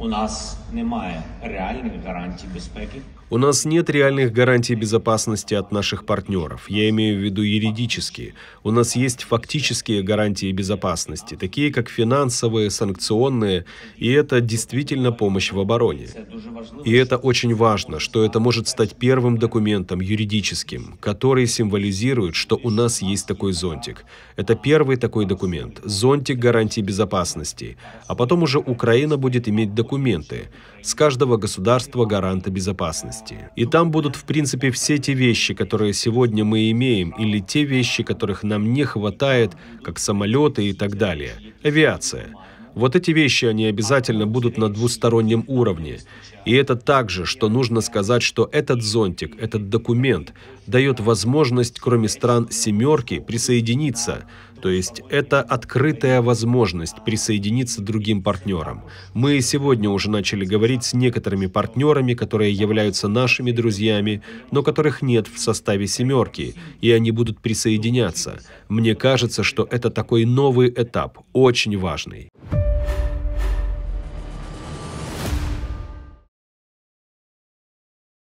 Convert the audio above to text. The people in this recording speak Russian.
у нас немає реальних гарантій безпеки. У нас нет реальных гарантий безопасности от наших партнеров. Я имею в виду юридические. У нас есть фактические гарантии безопасности, такие как финансовые, санкционные, и это действительно помощь в обороне. И это очень важно, что это может стать первым документом юридическим, который символизирует, что у нас есть такой зонтик. Это первый такой документ, зонтик гарантии безопасности. А потом уже Украина будет иметь документ документы с каждого государства гаранта безопасности. И там будут, в принципе, все те вещи, которые сегодня мы имеем, или те вещи, которых нам не хватает, как самолеты и так далее. Авиация. Вот эти вещи, они обязательно будут на двустороннем уровне. И это также, что нужно сказать, что этот зонтик, этот документ дает возможность, кроме стран «семерки», присоединиться то есть это открытая возможность присоединиться к другим партнерам. Мы сегодня уже начали говорить с некоторыми партнерами, которые являются нашими друзьями, но которых нет в составе «семерки», и они будут присоединяться. Мне кажется, что это такой новый этап, очень важный.